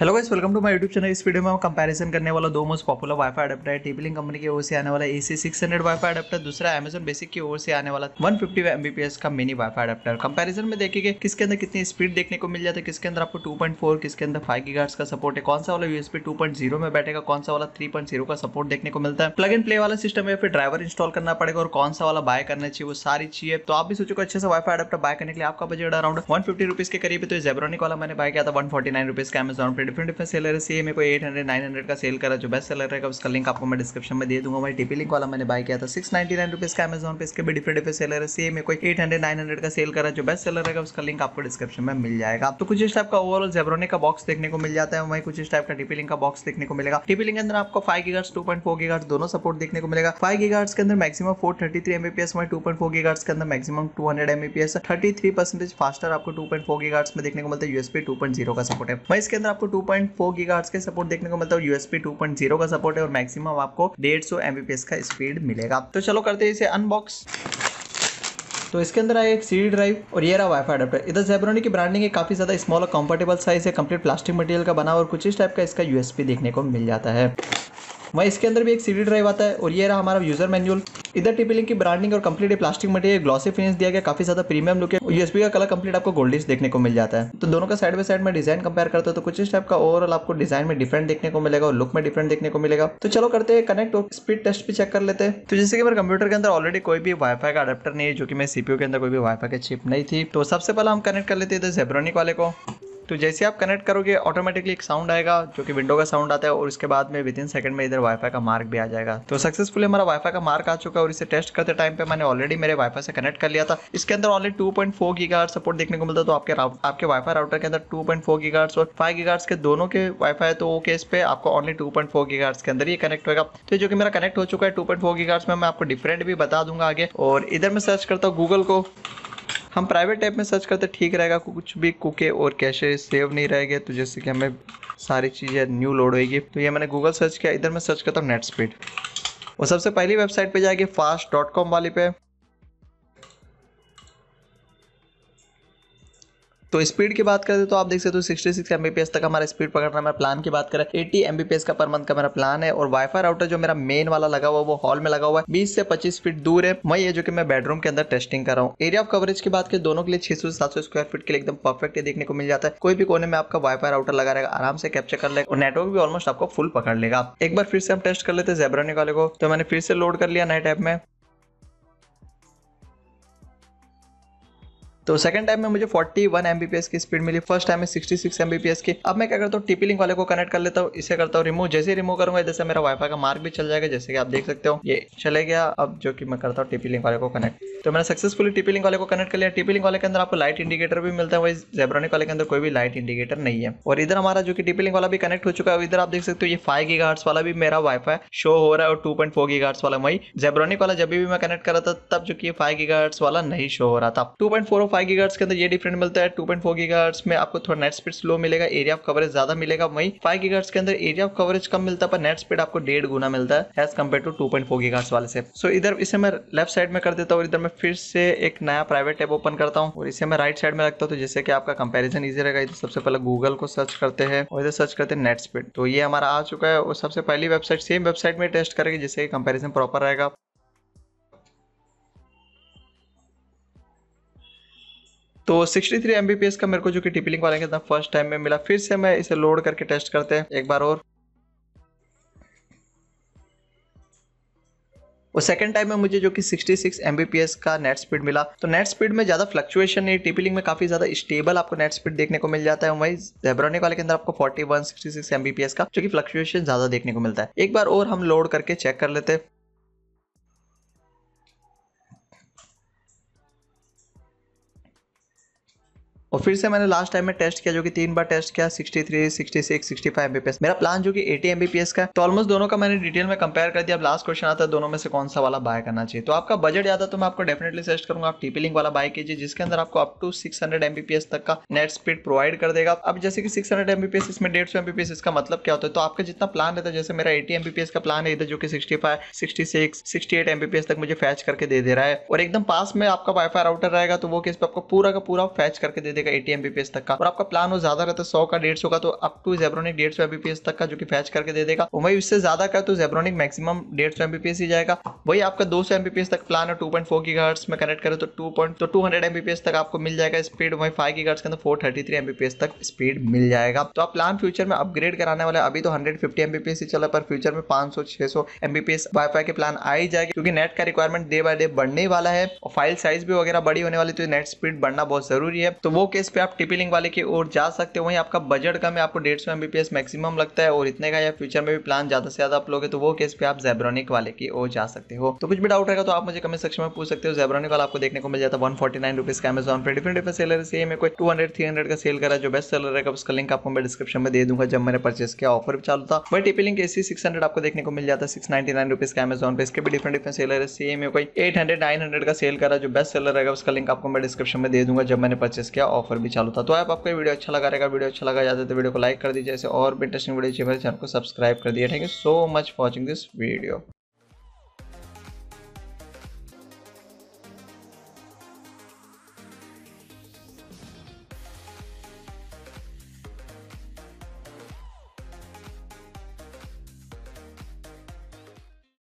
hello guys welcome to my YouTube channel इस video में हम कंपैरिजन करने वाला दो मोस्ट पॉपुलर वाईफाई अडेप्टर है टेबलिंग कंपनी की ओर से आने वाला एसी 600 वाईफाई अडेप्टर दूसरा अमेजन बेसिक की ओर से आने वाला 150 एमबीपीएस का मिनी वाईफाई अडेप्टर कंपैरिजन में देखिए किसके अंदर कितनी स्पीड देखने को मिल जाता है किसके अंदर आपको टू किसके अंदर फाइव की का सपोर्ट है कौन सा वाला यूएसपी 2.0 में बैठेगा कौन सा वाला थ्री का सपोर्ट देखने को मिलता है प्लग एंड प्ले वाला सिस्टम है फिर ड्राइवर इंस्टॉल करना पड़ेगा और कौन सा वाला बाय करना चाहिए वो सारी चाहिए तो आप भी सोचो अच्छे से वाईफाई अडेप्टर बाय करने के लिए आपका बजट अराउंड वन फिफ्टी के करीब तो जेब्रॉनिक वाला मैंने बाय किया था वन फोर्टी नाइन का अमेजॉन डिफरेंट डिफरेंट सेलर है सी मेरे को 800 हंड्रेड नाइन हंड्रेड का सेल करा जो बेस्ट सेलर रहेगा उसका लिंक आपको मैं डिस्क्रिप्शन में दे दूंगा वही टीपी लिंक वाला मैंने बाय किया था सिक्स नाइन रुपीज़ का अमेजॉन पे इसके भी डिफरेंट डिफरेंट सेलर है सी मेरे को एट हंड्रेड नाइन हंड्रेड का सेल करा जो बेस्ट सेलर रहेगा उसका लिंक आपको डिस्क्रिप्शन में मिल जाएगा तो कुछ इस टाइप का ओवरऑल जेबरोने का बॉक्स देखने को मिल जाता है वहीं कुछ इस टाइप का टीपी लिंक का बॉक्स देखने को मिलेगा टीपी लिंक के अंदर आपको five gigahertz two point four gigahertz दोनों सपोर्ट देखने को मिलेगा फाइव गार्ड्स के अंदर maximum four thirty three Mbps वही टू पॉइंट फोर के अंदर maximum two hundred Mbps thirty three percentage faster आपको टू पॉइंट फोर में देखने को मिलता है यूएसपी टू पॉइंट जीरो का सपोर्ट है वही इसके अंदर आपको टू टू पॉइंट फोर के सपोर्ट देखने को मिलता है यूएसपी टू पॉइंट जीरो का सपोर्ट है और मैक्सिमम आपको डेढ़ सौ एमबीपीएस का स्पीड मिलेगा तो चलो करते हैं इसे अनबॉक्स तो इसके अंदर आया एक सी ड्राइव और ये रहा वाईफाई अडाप्टर इधर जेब्रोनी की ब्रांडिंग है काफी ज्यादा स्मॉल और कंफर्टेबल साइज है कंप्लीट प्लास्टिक मटेरियल का बना और कुछ इस टाइप का इसका यूएसपी देखने को मिल जाता है वहीं इसके अंदर भी एक सी ड्राइव आता है और ये रहा हमारा यूजर मैनुअल इधर टिपिलिंग की ब्रांडिंग और complete plastic material glossy finish दिया गया काफी ज्यादा प्रीमियम लुक है यूएसबी का कलर कंप्लीट आपको गोल्डिश देखने को मिल जाता है तो दोनों का साइड बाय साइड में डिजाइन कंपेयर करते हो तो कुछ इस टाइप का ओवरऑल आपको डिजाइन में डिफरेंट देखने को मिलेगा और लुक में डिफरेंट देखने को मिलेगा तो चलो करते हैं कनेक्ट और स्पीड टेस्ट भी चेक कर लेते हैं तो जैसे कि मेरे कंप्यूटर के अंदर ऑलरेडी कोई भी वाईफाई का अडेप्टर नहीं है जो कि मेरे सीपीयू के अंदर कोई भी वाईफाई का चिप नहीं थी तो सबसे पहले हम कनेक्ट कर लेते थे जेब्रोनिक वाले को तो जैसे आप कनेक्ट करोगे ऑटोमेटिकली एक साउंड आएगा जो कि विंडो का साउंड आता है और उसके बाद में विद इन सेकंड में इधर वाईफाई का मार्क भी आ जाएगा तो सक्सेसफुली हमारा वाईफाई का मार्क आ चुका है और इसे टेस्ट करते टाइम पे मैंने ऑलरेडी मेरे वाईफाई से कनेक्ट कर लिया था इसके अंदर only two point four support देखने को मिलता तो आपके आपके वाईफाई राउटर के अंदर टू पॉइंट फोर और फाइव गीगार्स के दोनों के वाईफाई तो केस पे आपको ऑनली टू पॉइंट फोर के अंदर तो ये कनेक्ट होगा तो जो कि मेरा कनेक्ट हो चुका है टू पॉइंट फोर में मैं आपको डिफरेंट भी बता दूंगा आगे और इधर मैं सर्च करता हूँ गूगल को हम प्राइवेट ऐप में सर्च करते ठीक रहेगा कुछ भी कुके और कैशे सेव नहीं रहेगा तो जैसे कि हमें सारी चीज़ें न्यू लोड होएगी तो ये मैंने गूगल सर्च किया इधर मैं सर्च करता हूँ नेट स्पीड और सबसे पहली वेबसाइट पे जाएगी फास्ट डॉट कॉम वाली पे तो स्पीड की बात करें तो आप देख सकते हो सिक्सटी सिक्स एमबीपीएस तक हमारा स्पीड पकड़ना मेरा प्लान की बात करें एटी एमबीपीएस का पर मंथ का मेरा प्लान है और वाईफाई राउटर जो मेरा मेन वाला लगा हुआ है वो हॉल में लगा हुआ है बीस से पच्चीस फीट दूर है वही है जो कि मैं बेडरूम के अंदर टेस्टिंग कर रहा हूँ एरिया ऑफ कवरेज की बात करें दोनों के लिए छह सौ सात सौ स्क्वायर फीट के लिए एकदम परफेक्ट ये देखने को मिल जाता है कोई भी कोने में आपका वाईफाई राउटर लगा रहेगा आराम से कैप्चर कर लेगा और नेटवर्क भी ऑलमोस्ट आपको फुल पकड़ लेगा एक बार फिर से हम टेस्ट कर लेते हैं जेबरा निकाले को तो मैंने फिर से लोड कर लिया नाइट ऐप में तो सेकंड टाइम में मुझे 41 एमबीपीएस की स्पीड मिली फर्स्ट टाइम में 66 एमबीपीएस की अब मैं क्या करता हूँ टीपी लिंक वाले को कनेक्ट कर लेता हूँ इसे करता हूँ रिमूव जैसे रिमूव करूंगा जैसे मेरा वाईफाई का मार्क भी चल जाएगा जैसे कि आप देख सकते हो ये चले गया अब जो कि मैं करता हूँ टीपी लिंक वाले को कनेक्ट तो मैंने सक्सेसफुली टीपी लिंक वाले को कनेक्ट कर लिया टीपी लिंक वाले के अंदर आपको लाइट इंडिकेटर भी मिलता है वही जेब्रोनिक वाले के अंदर कोई भी लाइट इंडिकेटर नहीं है और इधर हमारा जो कि टीपी लिंक वाला भी कनेक्ट हो चुका है इधर आप देख सकते हो ये फाइव गीगा वाला भी मेरा वाईफाई शो हो रहा है और टू पॉइंट फोर वाला वही जेब्रोनिक वाला जब भी मैं कनेक्ट कर रहा था तब जो कि फाइव गीगा वाला नहीं शो हो रहा था टू पॉइंट फोर और फाइव गीगा के अंदर ये डिफरेंट मिलता है टू पॉइंट फोर में आपको थोड़ा नेट स्पीड स्लो मिलेगा एरिया ऑफ कवरेज ज्यादा मिलेगा वही फाइव गीगा के अंदर एरिया ऑफ कवरेज कम मिलता है पर नेट स्पीड आपको डेढ़ गुना मिलता है as compare to two point four giga वाले से सो इधर इसे मैं लेफ्ट साइड में कर देता हूँ इधर मैं मैं फिर से एक नया प्राइवेट टैब ओपन करता हूँ और इसे मैं राइट साइड में रखता हूँ तो जैसे कि आपका कंपेरिजन इजी रहेगा तो सबसे पहले गूगल को सर्च करते हैं और इधर सर्च करते हैं नेट स्पीड तो ये हमारा आ चुका है और सबसे पहली वेबसाइट सेम वेबसाइट में टेस्ट करेगी जिससे कंपेरिजन प्रॉपर रहेगा तो 63 Mbps का मेरे को जो कि टिपलिंग वाला फर्स्ट टाइम में मिला फिर से मैं इसे लोड करके टेस्ट करते हैं एक बार और और सेकंड टाइम में मुझे जो कि 66 Mbps का नेट स्पीड मिला तो नेट स्पीड में ज़्यादा फ्लक्चुएशन नहीं टीपीलिंग में काफ़ी ज़्यादा स्टेबल आपको नेट स्पीड देखने को मिल जाता है वही जेब्रोनिक वाले के अंदर आपको 66 एमबीपीएस का जो कि फ्लक्चुएशन ज़्यादा देखने को मिलता है एक बार और हम लोड करके चेक कर लेते हैं और फिर से मैंने लास्ट टाइम में टेस्ट किया जो कि तीन बार टेस्ट किया 63, 66, 65 एमबीपीएस मेरा प्लान जो कि 80 एमबीपीएस का तो ऑलमोस्ट दोनों का मैंने डिटेल में कंपेयर कर दिया अब लास्ट क्वेश्चन आता है दोनों में से कौन सा वाला बाय करना चाहिए तो आपका बजट ज्यादा तो मैं आपको डेफिनेटली सजेस्ट करूंगा आप टीपी लिंक वाला बाय कीजिए जिसके अंदर आपको अप टू सिक्स एमबीपीएस तक का नेट स्पीड प्रोवाइड कर देगा अब जैसे कि सिक्स एमबीपीएस इसमें डेढ़ एमबीपीएस इसका मतलब क्या होता है तो आपका जितना प्लान रहता है जैसे मेरा एटी एमबीपीएस का प्लान है इधर जो कि sixty five sixty six sixty eight Mbps तक मुझे फैच करके दे दे रहा है और एकदम पास में आपका वाईफाई राउटर रहेगा तो वो किस पर आपको पूरा का पूरा फैच करके दे देगा देगा एटी बीपीएस तक का और आपका प्लान हो ज्यादा रहता है सौ का डेढ़ का तो अप टू जेब्रोनिक डेढ़ सौ एमबीपीएस तक का जो कि फैच करके दे देगा वही उससे ज्यादा का तो जेब्रोनिक मैक्सिमम डेढ़ सौ एमबीपीएस ही जाएगा वही आपका दो सौ एमबीपीएस तक प्लान है टू पॉइंट फोर की घर्ट्स में कनेक्ट करें तो टू पॉइंट तो टू हंड्रेड एमबीपीएस तक आपको मिल जाएगा स्पीड वही फाइव की गर्ड्स के अंदर फोर थर्टी थ्री एमबीपीएस तक स्पीड मिल जाएगा तो आप प्लान फ्यूचर में अपग्रेड कराने वाले अभी तो हंड्रेड फिफ्टी एमबीपीएस ही चला पर फ्यूचर में पांच सौ छह सौ एमबीपीएस वाईफाई के प्लान आ ही जाएगा क्योंकि नेट का रिक्वायरमेंट डे बाय डे बढ़ने वाला है और फाइल साइज भी वगैरह बड़ी होने वाली तो नेट स्पीड बढ़ना बहुत जरूरी है तो वो केस पे आप टीपी लिंक वाले की ओर जा सकते हो वहीं आपका बजट कम है आपको डेढ़ सौ एमबीपीएस मैक्सिमम लगता है और इतने का या फ्यूचर में भी प्लान ज़्यादा से ज़्यादा आप लोगे तो वो केस पे आप जेब्रोनिक वाले की ओर जा सकते हो तो कुछ भी डाउट रहेगा तो आप मुझे कमेंट सेक्शन में पूछ सकते हो जेब्रोनिक वाला आपको देखने को मिल जाता है वन फोर्टी नाइन रुपीज़ का एमेजन पर डिफरेंट डिफरेंट सेलर से में कोई टू हंड्रेड थ्री हंड्रेड का सेल करा जो बेस्ट सेलर रहेगा उसका लिंक आपको मैं डिस्क्रिप्शन में दे दूंगा जब मैंने परचेस किया ऑफर भी चालू था वही TP link AC six hundred आपको देखने को मिल जाता है सिक्स नाइन नाइन रुपीज़ का एमेजन पर इसके भी डिफरेंट डिफरेंट सेलर है सेम में कोई एट हंड्रेड नाइन हंड्रेड का सेल करा जो बेस्ट सेलर रहेगा उसका लिंक आपको मैं डिस्क्रिप्शन में दे दूंगा जब मैंने परचेस किया ऑफर भी चालू था तो आप आपको वीडियो अच्छा लगा रहेगा वीडियो अच्छा लगा जाता तो वीडियो को लाइक कर दीजिए ऐसे और भी इंटरेस्टिंग वीडियो चाहिए तो चैनल को सब्सक्राइब कर दिए thank you so much watching this video